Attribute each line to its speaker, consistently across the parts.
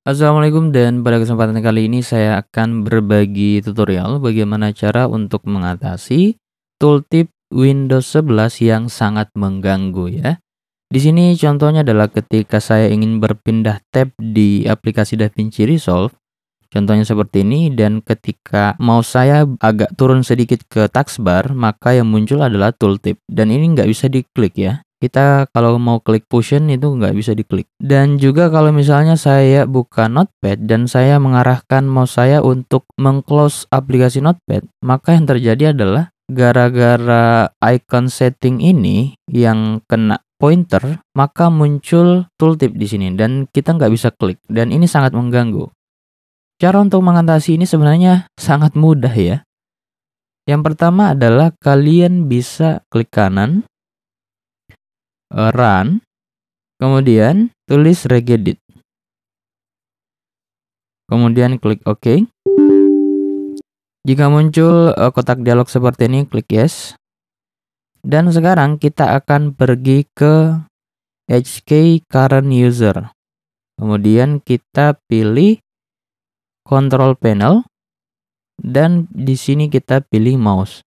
Speaker 1: Assalamualaikum dan pada kesempatan kali ini saya akan berbagi tutorial bagaimana cara untuk mengatasi tooltip Windows 11 yang sangat mengganggu ya. Di sini contohnya adalah ketika saya ingin berpindah tab di aplikasi DaVinci Resolve, contohnya seperti ini dan ketika mau saya agak turun sedikit ke taskbar, maka yang muncul adalah tooltip dan ini nggak bisa diklik ya kita kalau mau klik cushion itu nggak bisa diklik. Dan juga kalau misalnya saya buka Notepad dan saya mengarahkan mouse saya untuk mengclose aplikasi Notepad, maka yang terjadi adalah gara-gara icon setting ini yang kena pointer, maka muncul tooltip di sini dan kita nggak bisa klik. Dan ini sangat mengganggu. Cara untuk mengatasi ini sebenarnya sangat mudah ya. Yang pertama adalah kalian bisa klik kanan run, kemudian tulis regedit. Kemudian klik OK. Jika muncul eh, kotak dialog seperti ini, klik yes. Dan sekarang kita akan pergi ke HK current user. Kemudian kita pilih control panel dan di sini kita pilih mouse.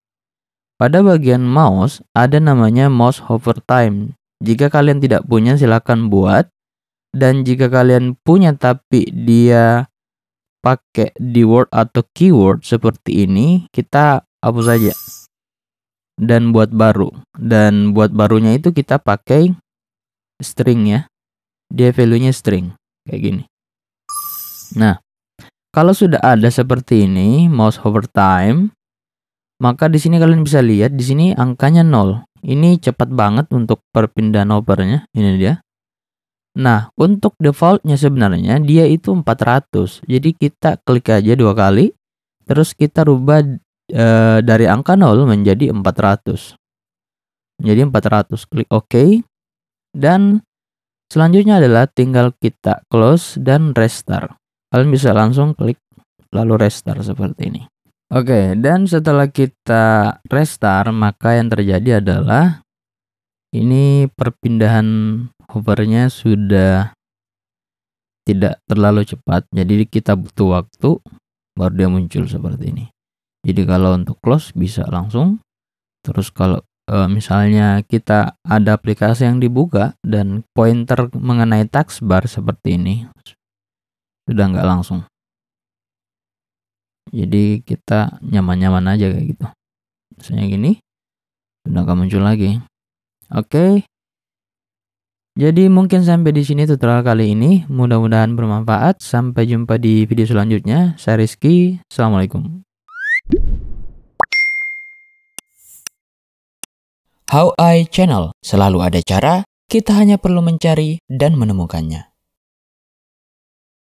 Speaker 1: Pada bagian mouse ada namanya mouse hover time. Jika kalian tidak punya silahkan buat dan jika kalian punya tapi dia pakai di word atau keyword seperti ini kita hapus saja dan buat baru dan buat barunya itu kita pakai string ya dia value-nya string kayak gini nah kalau sudah ada seperti ini mouse hover time maka di sini kalian bisa lihat di sini angkanya 0 ini cepat banget untuk perpindahan overnya. Ini dia. Nah, untuk defaultnya sebenarnya dia itu 400. Jadi kita klik aja dua kali. Terus kita rubah e, dari angka 0 menjadi 400. Jadi 400. Klik OK. Dan selanjutnya adalah tinggal kita close dan restart. Kalian bisa langsung klik lalu restart seperti ini. Oke, dan setelah kita restart, maka yang terjadi adalah ini perpindahan hovernya sudah tidak terlalu cepat. Jadi kita butuh waktu baru dia muncul seperti ini. Jadi kalau untuk close bisa langsung. Terus kalau e, misalnya kita ada aplikasi yang dibuka dan pointer mengenai taskbar seperti ini sudah nggak langsung jadi kita nyaman-nyaman aja kayak gitu misalnya gini sudah akan muncul lagi oke Jadi mungkin sampai di sini tutorial kali ini. Mudah-mudahan bermanfaat. Sampai jumpa di video selanjutnya. Saya Rizky. Assalamualaikum. How I Channel. Selalu ada cara, kita hanya perlu mencari dan menemukannya.